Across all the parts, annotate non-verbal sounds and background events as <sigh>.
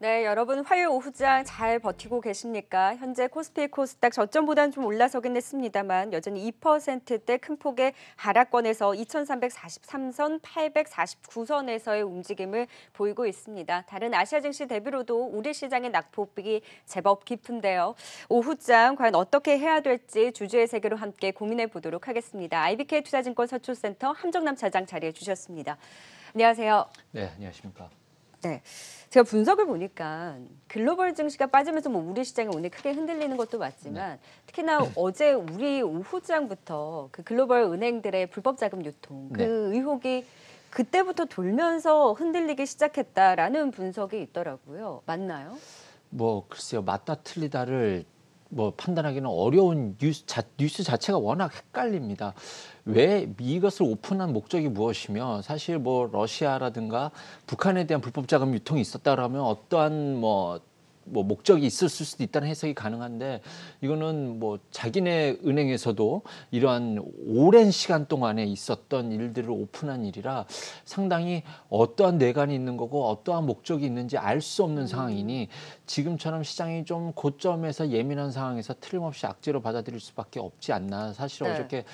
네, 여러분 화요일 오후장 잘 버티고 계십니까? 현재 코스피 코스닥 저점보다는 좀 올라서긴 했습니다만 여전히 2%대 큰 폭의 하락권에서 2,343선, 849선에서의 움직임을 보이고 있습니다. 다른 아시아 증시 대비로도 우리 시장의 낙폭이 제법 깊은데요. 오후장 과연 어떻게 해야 될지 주주의 세계로 함께 고민해 보도록 하겠습니다. IBK 투자증권 서초센터 함정남 차장 자리해 주셨습니다. 안녕하세요. 네, 안녕하십니까. 네. 제가 분석을 보니까 글로벌 증시가 빠지면서 뭐 우리 시장이 오늘 크게 흔들리는 것도 맞지만 네. 특히나 <laughs> 어제 우리 오후장부터 그 글로벌 은행들의 불법 자금 유통 그 네. 의혹이 그때부터 돌면서 흔들리기 시작했다라는 분석이 있더라고요. 맞나요? 뭐 글쎄요. 맞다 틀리다를 뭐 판단하기는 어려운 뉴스, 자, 뉴스 자체가 워낙 헷갈립니다. 왜 이것을 오픈한 목적이 무엇이며 사실 뭐 러시아라든가 북한에 대한 불법 자금 유통이 있었다라면 어떠한 뭐뭐 뭐 목적이 있을 수도 있다는 해석이 가능한데 이거는 뭐 자기네 은행에서도 이러한 오랜 시간 동안에 있었던 일들을 오픈한 일이라 상당히 어떠한 뇌관이 있는 거고 어떠한 목적이 있는지 알 수 없는 상황이니 지금처럼 시장이 좀 고점에서 예민한 상황에서 틀림없이 악재로 받아들일 수밖에 없지 않나. 사실 네. 어저께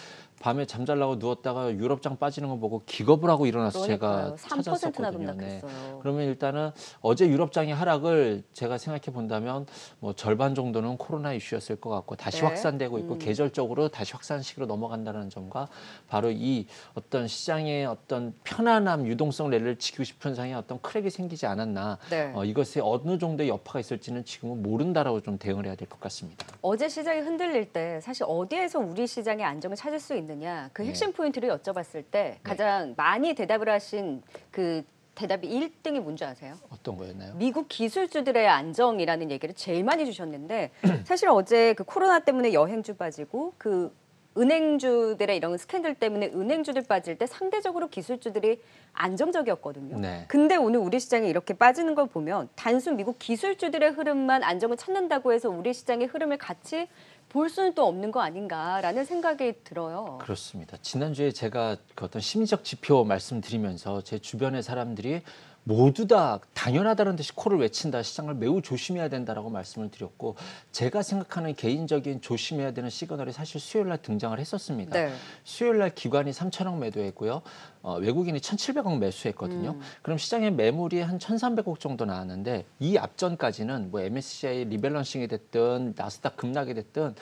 밤에 잠자려고 누웠다가 유럽장 빠지는 거 보고 기겁을 하고 일어나서 그러니까요. 제가 찾았었거든요. 네. 그러면 일단은 어제 유럽장의 하락을 제가 생각해 본다면 뭐 절반 정도는 코로나 이슈였을 것 같고 다시 네. 확산되고 있고 음. 계절적으로 다시 확산식으로 넘어간다는 점과 바로 이 어떤 시장의 어떤 편안함, 유동성 랠리를 지키고 싶은 상에 어떤 크랙이 생기지 않았나. 네. 어, 이것에 어느 정도의 여파가 있을지는 지금은 모른다라고 좀 대응을 해야 될 것 같습니다. 어제 시장이 흔들릴 때 사실 어디에서 우리 시장의 안정을 찾을 수 있느냐 그 예. 핵심 네. 포인트를 여쭤봤을 때 네. 가장 네. 많이 대답을 하신 그 대답이 1등이 뭔지 아세요? 어떤 거였나요? 미국 기술주들의 안정이라는 얘기를 제일 많이 주셨는데 <clears throat> 사실 어제 그 코로나 때문에 여행주 빠지고 그 은행주들의 이런 스캔들 때문에 은행주들 빠질 때 상대적으로 기술주들이 안정적이었거든요. 네. 근데 오늘 우리 시장이 이렇게 빠지는 걸 보면 단순 미국 기술주들의 흐름만 안정을 찾는다고 해서 우리 시장의 흐름을 같이 볼 수는 또 없는 거 아닌가라는 생각이 들어요. 그렇습니다. 지난주에 제가 그 어떤 심리적 지표 말씀드리면서 제 주변의 사람들이 모두 다 당연하다는 듯이 코를 외친다 시장을 매우 조심해야 된다라고 말씀을 드렸고 제가 생각하는 개인적인 조심해야 되는 시그널이 사실 수요일 날 등장을 했었습니다. 네. 수요일 날 기관이 3천억 매도했고요. 어, 외국인이 1,700억 매수했거든요. 음. 그럼 시장의 매물이 한 1,300억 정도 나왔는데 이 앞전까지는 뭐 MSCI 리밸런싱이 됐든 나스닥 급락이 됐든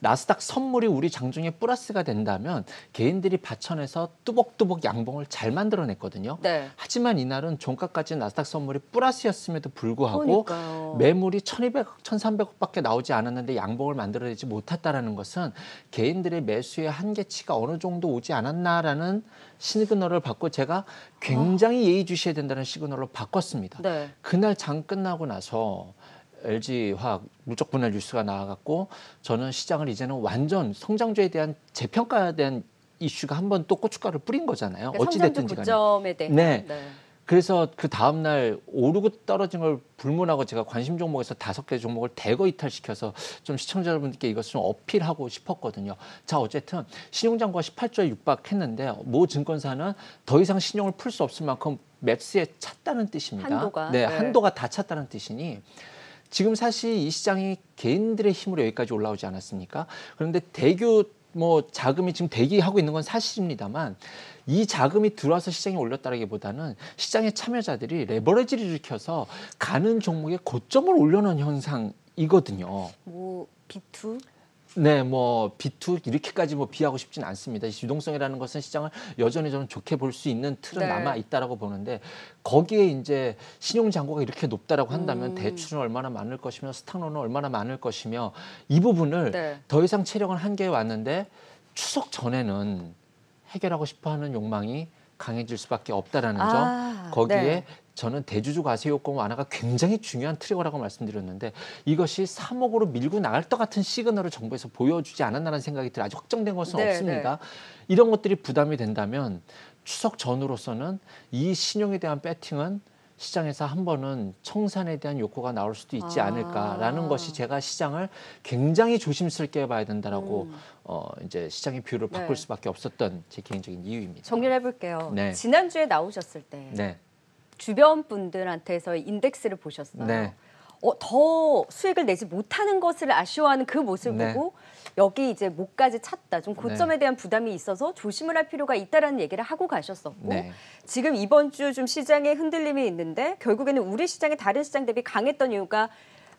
나스닥 선물이 우리 장중에 플러스가 된다면 개인들이 바천에서 뚜벅뚜벅 양봉을 잘 만들어냈거든요. 네. 하지만 이날은 종가까지 나스닥 선물이 플러스였음에도 불구하고 그러니까요. 매물이 1 2 0이1 3 0 0억밖에 나오지 않았는데 양봉을 만들어내지 못했다라는 것은 개인들의 매수의 한계치가 어느 정도 오지 않았나라는 시그널을 받고 제가 굉장히 예의주시해야 된다는 시그널로 바꿨습니다. 네. 그날 장 끝나고 나서 LG 화학 물적 분할 뉴스가 나와갖고 저는 시장을 이제는 완전 성장주에 대한 재평가에 대한 이슈가 한 번 또 고춧가루 뿌린 거잖아요. 그러니까 어찌 됐든지 간에. 네. 네. 그래서 그 다음 날 오르고 떨어진 걸 불문하고 제가 관심 종목에서 다섯 개 종목을 대거 이탈시켜서 좀 시청자 여러분들께 이것을 좀 어필하고 싶었거든요. 자 어쨌든 신용장과 18조에 육박했는데 모 증권사는 더 이상 신용을 풀 수 없을 만큼 맵스에 찼다는 뜻입니다. 한도가 네, 네. 한도가 다 찼다는 뜻이니 지금 사실 이 시장이 개인들의 힘으로 여기까지 올라오지 않았습니까? 그런데 대규 뭐 자금이 지금 대기하고 있는 건 사실입니다만 이 자금이 들어와서 시장에 올렸다라기보다는 시장의 참여자들이 레버리지를 일으켜서 가는 종목의 고점을 올려놓은 현상이거든요. 뭐 B2 네, 뭐 B2 이렇게까지 뭐 비하고 싶진 않습니다. 유동성이라는 것은 시장을 여전히 저는 좋게 볼 수 있는 틀은 네. 남아 있다라고 보는데 거기에 이제 신용 잔고가 이렇게 높다라고 한다면 음. 대출은 얼마나 많을 것이며 스탁론은 얼마나 많을 것이며 이 부분을 네. 더 이상 체력은 한계에 왔는데 추석 전에는 해결하고 싶어 하는 욕망이 강해질 수밖에 없다라는 아, 점 거기에 네. 저는 대주주 과세요건 완화가 굉장히 중요한 트리거라고 말씀드렸는데 이것이 3억으로 밀고 나갈 것 같은 시그널을 정부에서 보여주지 않았나라는 생각이 들어 아직 확정된 것은 네, 없습니다. 네. 이런 것들이 부담이 된다면 추석 전으로서는 이 신용에 대한 배팅은 시장에서 한 번은 청산에 대한 욕구가 나올 수도 있지 아. 않을까라는 것이 제가 시장을 굉장히 조심스럽게 봐야 된다라고 음. 어, 이제 시장의 뷰를 네. 바꿀 네. 수밖에 없었던 제 개인적인 이유입니다. 정리를 해볼게요. 네. 지난주에 나오셨을 때 네. 주변 분들한테서 인덱스를 보셨어요. 네. 어, 더 수익을 내지 못하는 것을 아쉬워하는 그 모습 네. 보고 여기 이제 목까지 찼다. 좀 네. 고점에 대한 부담이 있어서 조심을 할 필요가 있다라는 얘기를 하고 가셨었고 네. 지금 이번 주 좀 시장에 흔들림이 있는데 결국에는 우리 시장이 다른 시장 대비 강했던 이유가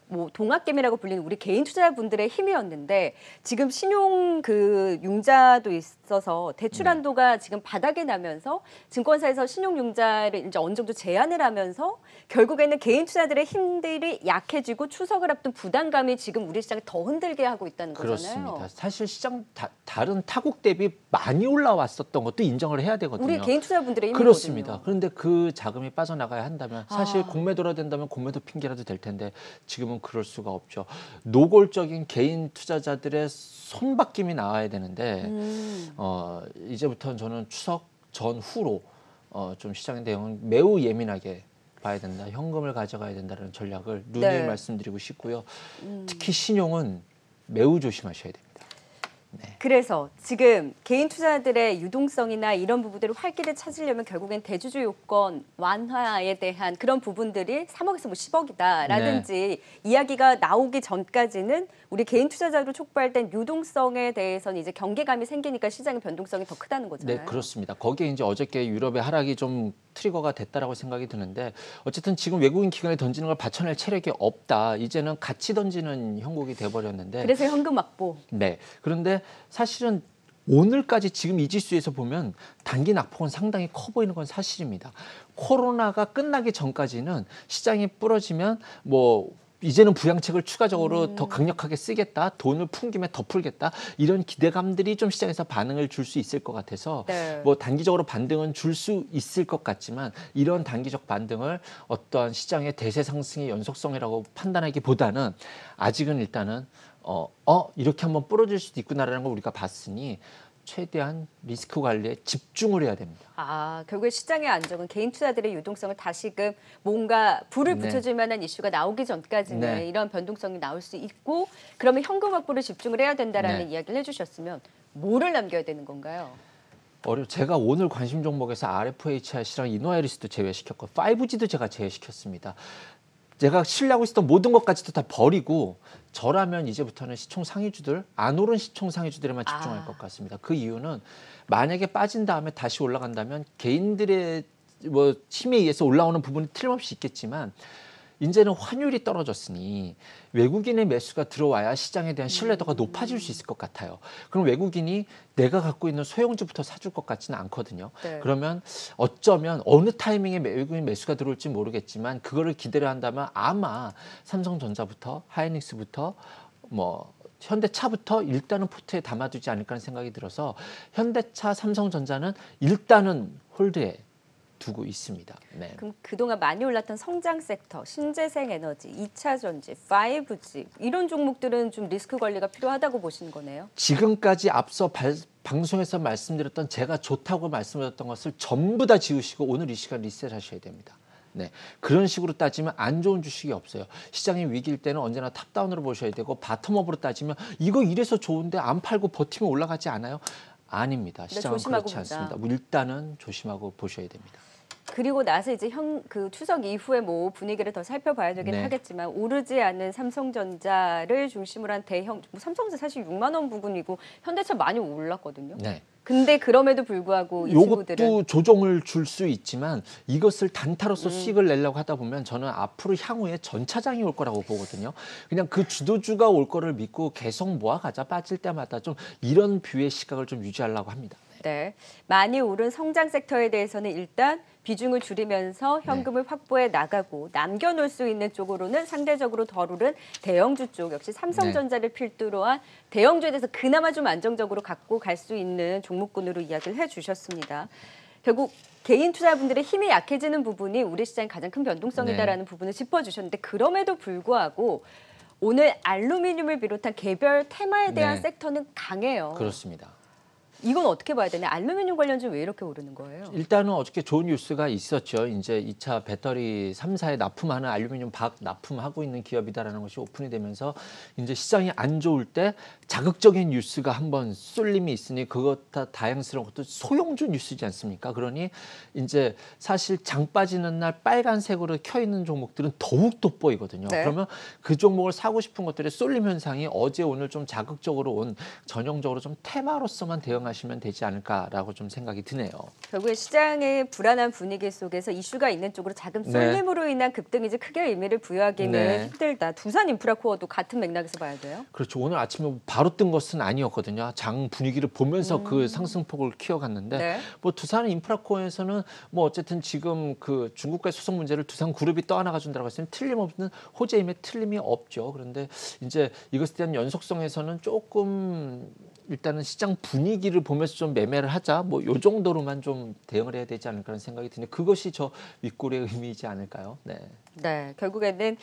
뭐 동학개미라고 불리는 우리 개인 투자자분들의 힘이었는데 지금 신용 그 융자도 있, 없어서 대출 네. 한도가 지금 바닥에 나면서 증권사에서 신용융자를 이제 어느 정도 제한을 하면서 결국에는 개인 투자들의 힘들이 약해지고 추석을 앞둔 부담감이 지금 우리 시장을 더 흔들게 하고 있다는 거잖아요. 그렇습니다. 사실 시장 다, 다른 타국 대비 많이 올라왔었던 것도 인정을 해야 되거든요. 우리 개인 투자분들의 힘이 그렇습니다. 그런데 그 자금이 빠져나가야 한다면 아. 사실 아. 공매도라 된다면 공매도 핑계라도 될 텐데 지금은 그럴 수가 없죠. 노골적인 개인 투자자들의 손바뀜이 나와야 되는데 음. 어, 이제부터는 저는 추석 전후로 어, 좀 시장의 대응은 매우 예민하게 봐야 된다. 현금을 가져가야 된다는 전략을 누누이 네. 말씀드리고 싶고요. 음. 특히 신용은 매우 조심하셔야 됩니다. 네. 그래서 지금 개인 투자들의 유동성이나 이런 부분들을 활기를 찾으려면 결국엔 대주주 요건 완화에 대한 그런 부분들이 3억에서 뭐 10억이다라든지 네. 이야기가 나오기 전까지는 우리 개인 투자자로 촉발된 유동성에 대해서는 이제 경계감이 생기니까 시장의 변동성이 더 크다는 거잖아요. 네, 그렇습니다. 거기에 이제 어저께 유럽의 하락이 좀 트리거가 됐다라고 생각이 드는데 어쨌든 지금 외국인 기관에 던지는 걸 받쳐낼 체력이 없다. 이제는 같이 던지는 형국이 돼버렸는데 그래서 현금 확보. 네. 그런데 사실은 오늘까지 지금 이 지수에서 보면 단기 낙폭은 상당히 커 보이는 건 사실입니다. 코로나가 끝나기 전까지는 시장이 부러지면 뭐 이제는 부양책을 추가적으로 음. 더 강력하게 쓰겠다, 돈을 풍기면 더 풀겠다 이런 기대감들이 좀 시장에서 반응을 줄 수 있을 것 같아서 네. 뭐 단기적으로 반등은 줄 수 있을 것 같지만 이런 단기적 반등을 어떠한 시장의 대세 상승의 연속성이라고 판단하기보다는 아직은 일단은 어, 어 이렇게 한번 부러질 수도 있구나라는 걸 우리가 봤으니 최대한 리스크 관리에 집중을 해야 됩니다. 아, 결국에 시장의 안정은 개인 투자들의 유동성을 다시금 뭔가 불을 네. 붙여줄 만한 이슈가 나오기 전까지는 네. 이런 변동성이 나올 수 있고 그러면 현금 확보를 집중을 해야 된다라는 네. 이야기를 해주셨으면 뭐를 남겨야 되는 건가요? 어려 제가 오늘 관심 종목에서 RFHRC랑 이노이리스도 제외시켰고 5G도 제가 제외시켰습니다. 제가 신뢰하고 있었던 모든 것까지도 다 버리고 저라면 이제부터는 시총 상위주들 안 오른 시총 상위주들에만 집중할 아. 것 같습니다. 그 이유는 만약에 빠진 다음에 다시 올라간다면 개인들의 뭐 힘에 의해서 올라오는 부분이 틀림없이 있겠지만 이제는 환율이 떨어졌으니 외국인의 매수가 들어와야 시장에 대한 신뢰도가 높아질 수 있을 것 같아요. 그럼 외국인이 내가 갖고 있는 소형주부터 사줄 것 같지는 않거든요. 네. 그러면 어쩌면 어느 타이밍에 외국인 매수가 들어올지 모르겠지만 그거를 기대를 한다면 아마 삼성전자부터 하이닉스부터 뭐 현대차부터 일단은 포트에 담아두지 않을까 하는 생각이 들어서 현대차 삼성전자는 일단은 홀드에 두고 있습니다. 네. 그럼 그동안 많이 올랐던 성장 섹터, 신재생 에너지, 2차 전지, 5G 이런 종목들은 좀 리스크 관리가 필요하다고 보시는 거네요. 지금까지 앞서 발, 방송에서 말씀드렸던 제가 좋다고 말씀드렸던 것을 전부 다 지우시고 오늘 이 시간 리셋하셔야 됩니다. 네. 그런 식으로 따지면 안 좋은 주식이 없어요. 시장이 위기일 때는 언제나 탑다운으로 보셔야 되고 바텀업으로 따지면 이거 이래서 좋은데 안 팔고 버티면 올라가지 않아요? 아닙니다. 네, 시장은 그렇지 않습니다. 일단은 조심하고 보셔야 됩니다. 그리고 나서 이제 형 그 추석 이후에 뭐 분위기를 더 살펴봐야 되긴 네. 하겠지만 오르지 않은 삼성전자를 중심으로 한 대형 뭐 삼성전자 사실 6만 원 부근이고 현대차 많이 올랐거든요. 네. 근데 그럼에도 불구하고 이 친구들은 조정을 줄 수 있지만 이것을 단타로서 음. 수익을 내려고 하다 보면 저는 앞으로 향후에 전차장이 올 거라고 보거든요. 그냥 그 주도주가 올 거를 믿고 계속 모아가자 빠질 때마다 좀 이런 뷰의 시각을 좀 유지하려고 합니다. 네. 많이 오른 성장 섹터에 대해서는 일단 비중을 줄이면서 네. 현금을 네. 확보해 나가고 남겨놓을 수 있는 쪽으로는 상대적으로 덜 오른 대형주 쪽 역시 삼성전자를 네. 필두로 한 대형주에 대해서 그나마 좀 안정적으로 갖고 갈 수 있는 종목군으로 이야기를 해주셨습니다. 결국 개인 투자분들의 힘이 약해지는 부분이 우리 시장의 가장 큰 변동성이다라는 네. 부분을 짚어주셨는데 그럼에도 불구하고 오늘 알루미늄을 비롯한 개별 테마에 대한 네. 섹터는 강해요. 그렇습니다. 이건 어떻게 봐야 되나? 알루미늄 관련주왜 이렇게 오르는 거예요? 일단은 어저께 좋은 뉴스가 있었죠. 이제 2차 배터리 3사에 납품하는 알루미늄 박 납품하고 있는 기업이다라는 것이 오픈이 되면서 이제 시장이 안 좋을 때 자극적인 뉴스가 한번 쏠림이 있으니 그것 다 다양스러운 것도 소형주 뉴스지 않습니까? 그러니 이제 사실 장 빠지는 날 빨간색으로 켜 있는 종목들은 더욱 돋보이거든요. 네. 그러면 그 종목을 사고 싶은 것들의 쏠림 현상이 어제 오늘 좀 자극적으로 온 전형적으로 좀 테마로서만 대응할 조심하시면 되지 않을까라고 좀 생각이 드네요. 결국에 시장의 불안한 분위기 속에서 이슈가 있는 쪽으로 자금 네. 쏠림으로 네. 인한 급등이 이제 크게 의미를 부여하기는 네. 힘들다. 두산 인프라코어도 같은 맥락에서 봐야 돼요. 그렇죠. 오늘 아침에 바로 뜬 것은 아니었거든요. 장 분위기를 보면서 그 음. 그 상승폭을 키워갔는데 네. 뭐 두산 인프라코어에서는 뭐 어쨌든 지금 그 중국과의 소송 문제를 두산 그룹이 떠안아가 준다고 했으면 틀림없는 호재임에 틀림이 없죠. 그런데 이제 이것에 대한 연속성에서는 조금 일단은 시장 분위기를 보면서 좀 매매를 하자 뭐요 정도로만 좀 대응을 해야 되지 않을까 하는 생각이 드는데 그것이 저 윗골의 의미이지 않을까요? 네. 네, 결국에는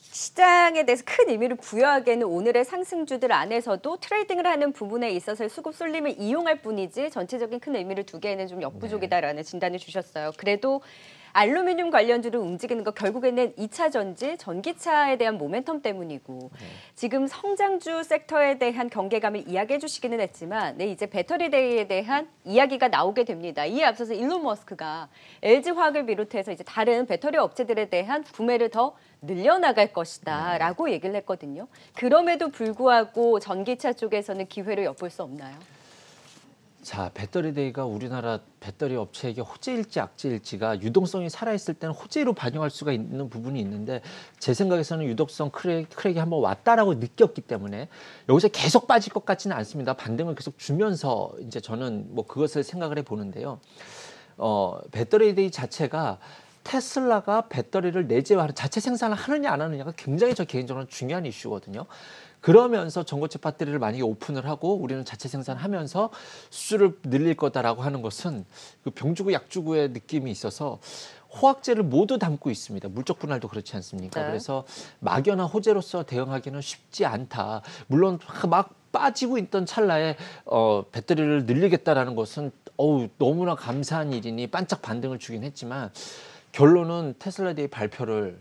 시장에 대해서 큰 의미를 부여하기에는 오늘의 상승주들 안에서도 트레이딩을 하는 부분에 있어서 의 수급 쏠림을 이용할 뿐이지 전체적인 큰 의미를 두기에는 좀 역부족이다라는 네. 진단을 주셨어요. 그래도 알루미늄 관련주를 움직이는 거 결국에는 2차 전지, 전기차에 대한 모멘텀 때문이고 네. 지금 성장주 섹터에 대한 경계감을 이야기해 주시기는 했지만 네, 이제 배터리 대에 대한 이야기가 나오게 됩니다. 이에 앞서서 일론 머스크가 LG화학을 비롯해서 이제 다른 배터리 업체들에 대한 구매를 더 늘려나갈 것이다 라고 얘기를 했거든요. 그럼에도 불구하고 전기차 쪽에서는 기회를 엿볼 수 없나요? 자, 배터리 데이가 우리나라 배터리 업체에게 호재일지 악재일지가 유동성이 살아있을 때는 호재로 반영할 수가 있는 부분이 있는데 제 생각에서는 유독성 크랙, 크랙이 한번 왔다라고 느꼈기 때문에 여기서 계속 빠질 것 같지는 않습니다. 반등을 계속 주면서 이제 저는 뭐 그것을 생각을 해보는데요. 어, 배터리 데이 자체가 테슬라가 배터리를 내재화하는 자체 생산을 하느냐 안 하느냐가 굉장히 저 개인적으로 중요한 이슈거든요. 그러면서 전고체 배터리를 만약에 오픈을 하고 우리는 자체 생산하면서 수주를 늘릴 거다라고 하는 것은 그 병주고 약주고의 느낌이 있어서 호학제를 모두 담고 있습니다. 물적 분할도 그렇지 않습니까? 네. 그래서 막연한 호재로서 대응하기는 쉽지 않다. 물론 막 빠지고 있던 찰나에 어, 배터리를 늘리겠다라는 것은 어우 너무나 감사한 일이니 반짝 반등을 주긴 했지만 결론은 테슬라 대의 발표를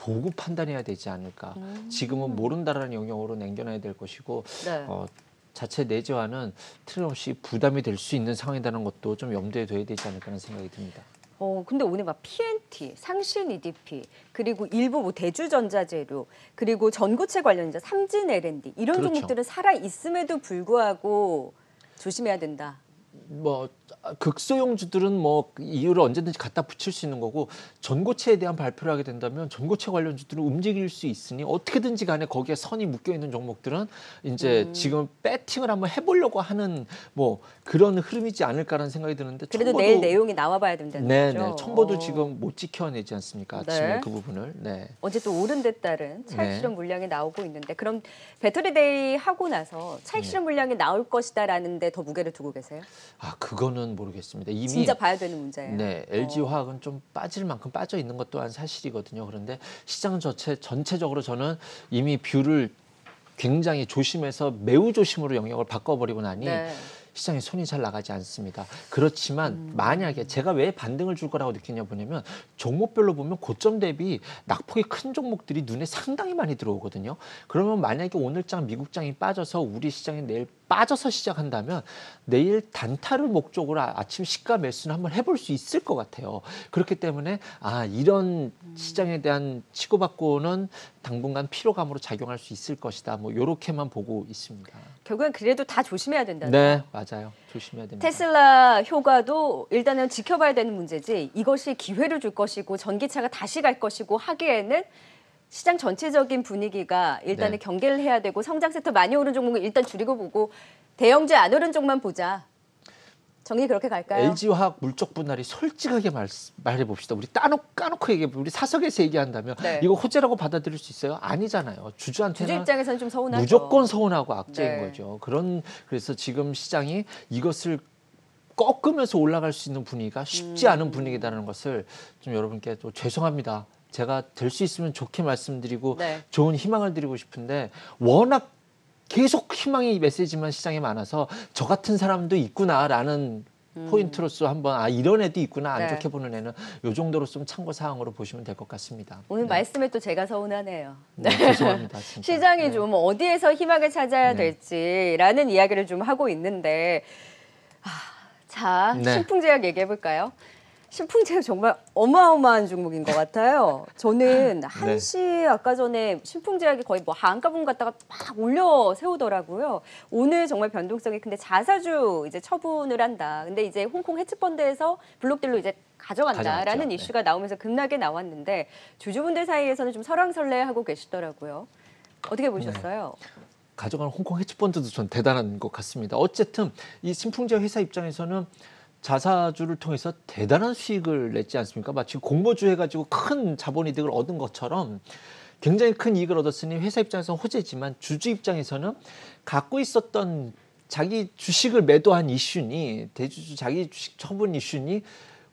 보고 판단해야 되지 않을까. 음. 지금은 모른다라는 영역으로 냉겨놔야 될 것이고 네. 어, 자체 내재화는 틀림없이 부담이 될 수 있는 상황이라는 것도 좀 염두에 둬야 되지 않을까 하는 생각이 듭니다. 어, 근데 오늘 막 PNT, 상신 EDP, 그리고 일부 뭐 대주전자재료, 그리고 전고체 관련자, 삼진 L&D 이런 그렇죠. 종목들은 살아 있음에도 불구하고 조심해야 된다. 뭐극소용주들은뭐 이유를 언제든지 갖다 붙일 수 있는 거고 전고체에 대한 발표를 하게 된다면 전고체 관련주들은 움직일 수 있으니 어떻게든지 간에 거기에 선이 묶여 있는 종목들은 이제 음. 지금 배팅을 한번 해보려고 하는 뭐 그런 흐름이지 않을까라는 생각이 드는데 그래도 청보도, 내일 내용이 나와봐야 된다는 네네, 거죠. 네. 첨보도 어. 지금 못 지켜내지 않습니까? 네. 아침에 네. 그 부분을. 네. 어제 또 오른데 따른 차익 실현 네. 물량이 나오고 있는데 그럼 배터리데이 하고 나서 차익 실현 네. 물량이 나올 것이다라는데 더 무게를 두고 계세요? 아 그거는 모르겠습니다. 이미 진짜 봐야 되는 문제예요. 네, LG 어. 화학은 좀 빠질 만큼 빠져 있는 것 또한 사실이거든요. 그런데 시장 전체 전체적으로 저는 이미 뷰를 굉장히 조심해서 매우 조심으로 영역을 바꿔버리고 나니. 네. 시장에 손이 잘 나가지 않습니다. 그렇지만 음. 만약에 제가 왜 반등을 줄 거라고 느끼냐 보냐면 종목별로 보면 고점 대비 낙폭이 큰 종목들이 눈에 상당히 많이 들어오거든요. 그러면 만약에 오늘장 미국장이 빠져서 우리 시장이 내일 빠져서 시작한다면 내일 단타를 목적으로 아, 아침 시가 매수는 한번 해볼 수 있을 것 같아요. 그렇기 때문에 아 이런 음. 시장에 대한 치고받고는 당분간 피로감으로 작용할 수 있을 것이다. 뭐 이렇게만 보고 있습니다. 결국엔 그래도 다 조심해야 된다는 네, 맞아요. 조심해야 됩니다. 테슬라 효과도 일단은 지켜봐야 되는 문제지 이것이 기회를 줄 것이고 전기차가 다시 갈 것이고 하기에는 시장 전체적인 분위기가 일단은 네. 경계를 해야 되고 성장 세터 많이 오른 종목은 일단 줄이고 보고 대형주 안 오른 쪽만 보자. 정리 그렇게 갈까요? LG 화학 물적 분할이 솔직하게 말, 말해 봅시다. 우리 따놓 까놓고 얘기해 우리 사석에서 얘기한다면 네. 이거 호재라고 받아들일 수 있어요? 아니잖아요. 주주한테는 주주 입장에서는 좀 서운하죠. 무조건 서운하고 악재인 네. 거죠. 그런 그래서 지금 시장이 이것을 꺾으면서 올라갈 수 있는 분위기가 쉽지 음. 않은 분위기다라는 것을 좀 여러분께 또 죄송합니다. 제가 될 수 있으면 좋게 말씀드리고 네. 좋은 희망을 드리고 싶은데 워낙 계속 희망의 메시지만 시장에 많아서 저 같은 사람도 있구나라는 음. 포인트로서 한번 아 이런 애도 있구나 안 네. 좋게 보는 애는 요 정도로 좀 참고 사항으로 보시면 될 것 같습니다. 오늘 네. 말씀에 또 제가 서운하네요. 네, 네, 죄송합니다. 진짜. 시장이 네. 좀 어디에서 희망을 찾아야 네. 될지라는 이야기를 좀 하고 있는데 아, 자 네. 신풍제약 얘기해 볼까요? 신풍재가 정말 어마어마한 종목인 것 같아요. 저는 네. 한시 네. 아까 전에 신풍재약이 거의 뭐한가분 갔다가 막 올려 세우더라고요. 오늘 정말 변동성이 근데 자사주 이제 처분을 한다. 근데 이제 홍콩 해치펀드에서 블록들로 이제 가져간다라는 가져갔죠. 네. 이슈가 나오면서 급락에 나왔는데 주주분들 사이에서는 좀 설왕설래하고 계시더라고요. 어떻게 보셨어요? 네. 가져간 홍콩 해치펀드도 전 대단한 것 같습니다. 어쨌든 이 신풍제 회사 입장에서는 자사주를 통해서 대단한 수익을 냈지 않습니까? 마치 공모주 해가지고 큰 자본 이득을 얻은 것처럼 굉장히 큰 이익을 얻었으니 회사 입장에서 호재지만 주주 입장에서는 갖고 있었던 자기 주식을 매도한 이슈니 대주주 자기 주식 처분 이슈니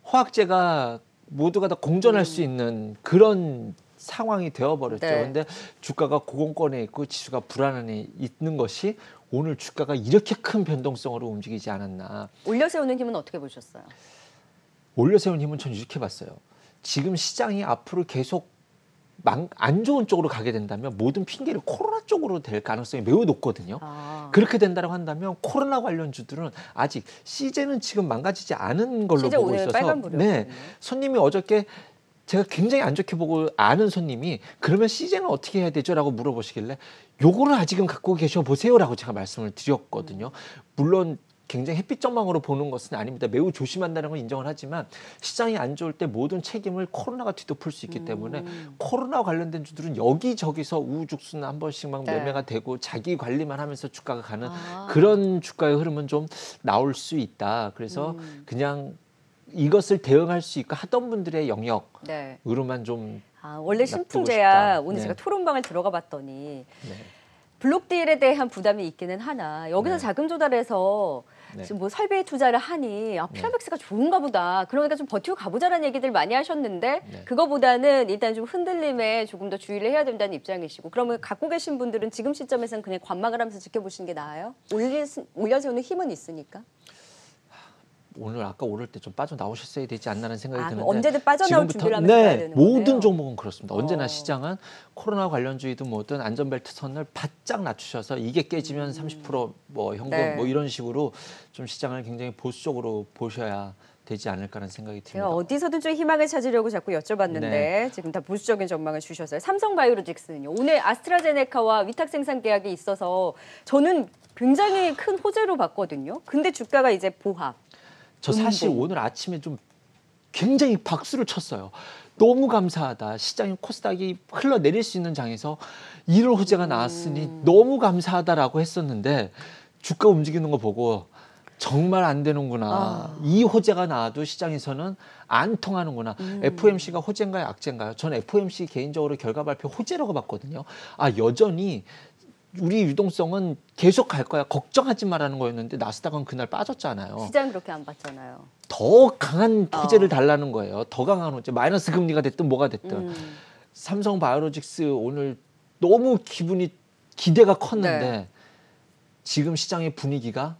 화학제가 모두가 다 공존할 음. 수 있는 그런 상황이 되어버렸죠. 그런데 네. 주가가 고공권에 있고 지수가 불안에 있는 것이 오늘 주가가 이렇게 큰 변동성으로 움직이지 않았나. 올려 세우는 힘은 어떻게 보셨어요? 올려 세우는 힘은 전 이렇게 봤어요. 지금 시장이 앞으로 계속 안 좋은 쪽으로 가게 된다면 모든 핑계를 코로나 쪽으로 될 가능성이 매우 높거든요. 아. 그렇게 된다고 한다면 코로나 관련주들은 아직 시제는 지금 망가지지 않은 걸로 보고 있어서 네 손님이 어저께 제가 굉장히 안 좋게 보고 아는 손님이 그러면 시제는 어떻게 해야 되죠? 라고 물어보시길래 요거를 아직은 갖고 계셔 보세요라고 제가 말씀을 드렸거든요. 물론 굉장히 햇빛 전망으로 보는 것은 아닙니다. 매우 조심한다는 건 인정을 하지만 시장이 안 좋을 때 모든 책임을 코로나가 뒤덮을 수 있기 때문에 음. 코로나 관련된 주들은 여기저기서 우후죽순 한 번씩 막 네. 매매가 되고 자기 관리만 하면서 주가가 가는 아. 그런 주가의 흐름은 좀 나올 수 있다. 그래서 음. 그냥 이것을 대응할 수 있고 하던 분들의 영역으로만 좀 아, 원래 신풍제야 오늘 네. 제가 토론방을 들어가 봤더니 네. 블록딜에 대한 부담이 있기는 하나 여기서 네. 자금 조달해서 네. 지금 뭐 설비 투자를 하니 아, 피라맥스가 네. 좋은가 보다 그러니까 좀 버티고 가보자라는 얘기들 많이 하셨는데 네. 그거보다는 일단 좀 흔들림에 조금 더 주의를 해야 된다는 입장이시고 그러면 갖고 계신 분들은 지금 시점에서는 그냥 관망을 하면서 지켜보시는 게 나아요? 올리, 올려세우는 힘은 있으니까. 오늘 아까 오를 때 좀 빠져나오셨어야 되지 않나라는 생각이 아, 드는데 언제든 빠져나올 준비를 하면 네, 되는 모든 거네요. 종목은 그렇습니다. 어. 언제나 시장은 코로나 관련주의도 뭐든 안전벨트 선을 바짝 낮추셔서 이게 깨지면 음. 30%뭐 현금 네. 뭐 이런 식으로 좀 시장을 굉장히 보수적으로 보셔야 되지 않을까라는 생각이 듭니다. 제가 어디서든 좀 희망을 찾으려고 자꾸 여쭤봤는데 네. 지금 다 보수적인 전망을 주셨어요. 삼성바이오로직스는요. 오늘 아스트라제네카와 위탁 생산 계약이 있어서 저는 굉장히 큰 호재로 봤거든요. 근데 주가가 이제 보합. 저 사실 음, 네. 오늘 아침에 좀 굉장히 박수를 쳤어요. 너무 감사하다. 시장이 코스닥이 흘러내릴 수 있는 장에서 이런 호재가 음. 나왔으니 음. 너무 감사하다라고 했었는데 주가 움직이는 거 보고 정말 안 되는구나. 아. 이 호재가 나와도 시장에서는 안 통하는구나. 음. FOMC가 호재인가요, 악재인가요? 전 FOMC 개인적으로 결과 발표 호재라고 봤거든요. 아, 여전히 우리 유동성은 계속 갈 거야. 걱정하지 말라는 거였는데 나스닥은 그날 빠졌잖아요. 시장 그렇게 안 봤잖아요. 더 강한 호재를 어. 달라는 거예요. 더 강한 호재. 마이너스 금리가 됐든 뭐가 됐든. 음. 삼성 바이오로직스 오늘 너무 기분이 기대가 컸는데 네. 지금 시장의 분위기가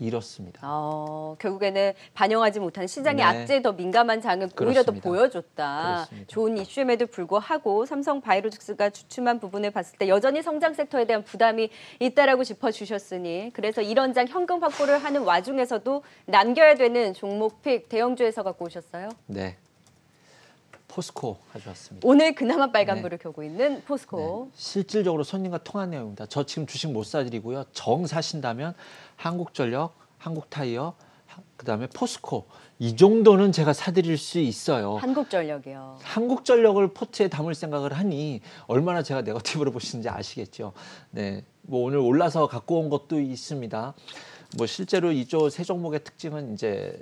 잃었습니다. 어, 결국에는 반영하지 못한 시장의 네. 악재에 더 민감한 장은 오히려 더 보여줬다. 그렇습니다. 좋은 이슈임에도 불구하고 삼성 바이로직스가 주춤한 부분을 봤을 때 여전히 성장 섹터에 대한 부담이 있다라고 짚어주셨으니 그래서 이런 장 현금 확보를 하는 와중에서도 남겨야 되는 종목픽 대형주에서 갖고 오셨어요? 네. 포스코 가져왔습니다. 오늘 그나마 빨간불을 네. 켜고 있는 포스코. 네. 실질적으로 손님과 통한 내용입니다. 저 지금 주식 못 사드리고요. 정 사신다면 한국전력, 한국타이어, 그다음에 포스코 이 정도는 제가 사드릴 수 있어요. 한국전력이요. 한국전력을 포트에 담을 생각을 하니 얼마나 제가 네거티브로 보시는지 아시겠죠. 네, 뭐 오늘 올라서 갖고 온 것도 있습니다. 뭐 실제로 이조 세 종목의 특징은 이제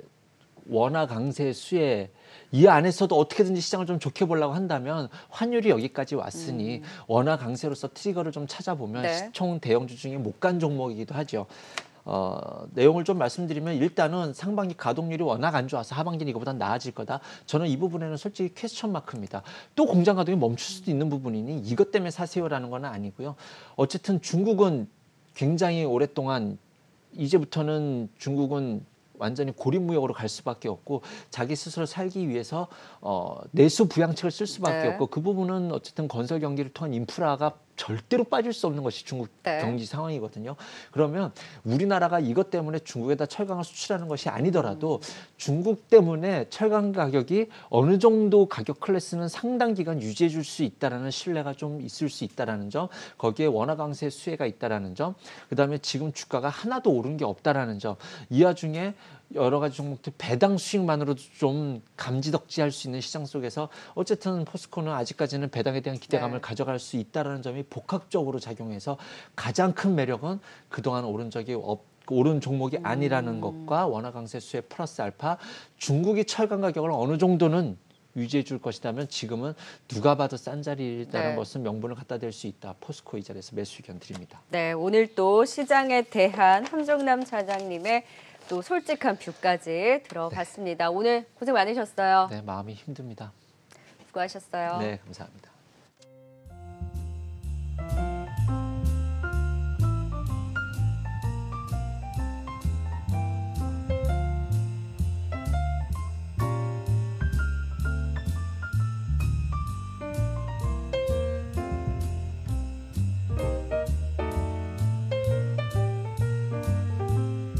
원화 강세 수혜 이 안에서도 어떻게든지 시장을 좀 좋게 보려고 한다면 환율이 여기까지 왔으니 음. 원화 강세로서 트리거를 좀 찾아보면 네. 시총 대형주 중에 못 간 종목이기도 하죠. 어, 내용을 좀 말씀드리면 일단은 상반기 가동률이 워낙 안 좋아서 하반기는 이거보다 나아질 거다. 저는 이 부분에는 솔직히 퀘스천 마크입니다. 또 공장 가동이 멈출 수도 있는 부분이니 이것 때문에 사세요라는 건 아니고요. 어쨌든 중국은 굉장히 오랫동안 이제부터는 중국은 완전히 고립무역으로 갈 수밖에 없고 자기 스스로 살기 위해서 어, 내수 부양책을 쓸 수밖에 네. 없고 그 부분은 어쨌든 건설 경기를 통한 인프라가 절대로 빠질 수 없는 것이 중국 네. 경제 상황이거든요. 그러면 우리나라가 이것 때문에 중국에다 철강을 수출하는 것이 아니더라도 음. 중국 때문에 철강 가격이 어느 정도 가격 클래스는 상당 기간 유지해 줄 수 있다라는 신뢰가 좀 있을 수 있다라는 점, 거기에 원화 강세 수혜가 있다라는 점, 그다음에 지금 주가가 하나도 오른 게 없다라는 점, 이 와중에 여러 가지 종목들 배당 수익만으로도 좀 감지덕지할 수 있는 시장 속에서 어쨌든 포스코는 아직까지는 배당에 대한 기대감을 네. 가져갈 수 있다라는 점이 복합적으로 작용해서 가장 큰 매력은 그동안 오른 적이 없 오른 종목이 아니라는 음. 것과 원화 강세수의 플러스 알파 중국이 철강 가격을 어느 정도는 유지해 줄것이다면 지금은 누가 봐도 싼 자리라는 네. 것은 명분을 갖다 댈 수 있다. 포스코 이 자리에서 매수 의견 드립니다. 네, 오늘 또 시장에 대한 함정남 사장님의 또 솔직한 뷰까지 들어봤습니다. 네. 오늘 고생 많으셨어요. 네, 마음이 힘듭니다. 수고하셨어요. 네, 감사합니다.